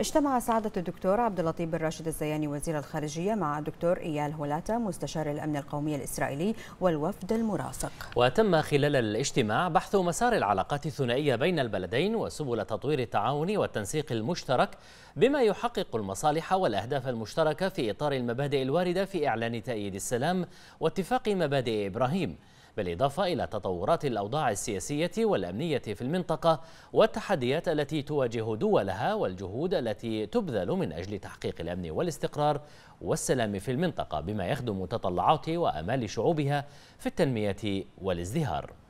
اجتمع سعادة الدكتور عبد اللطيف بن راشد الزياني وزير الخارجية مع الدكتور إيال هولاتا مستشار الأمن القومي الإسرائيلي والوفد المرافق وتم خلال الاجتماع بحث مسار العلاقات الثنائية بين البلدين وسبل تطوير التعاون والتنسيق المشترك بما يحقق المصالح والأهداف المشتركة في إطار المبادئ الواردة في إعلان تأييد السلام واتفاق مبادئ إبراهيم بالإضافة إلى تطورات الأوضاع السياسية والأمنية في المنطقة والتحديات التي تواجه دولها والجهود التي تبذل من أجل تحقيق الأمن والاستقرار والسلام في المنطقة بما يخدم تطلعات وأمال شعوبها في التنمية والازدهار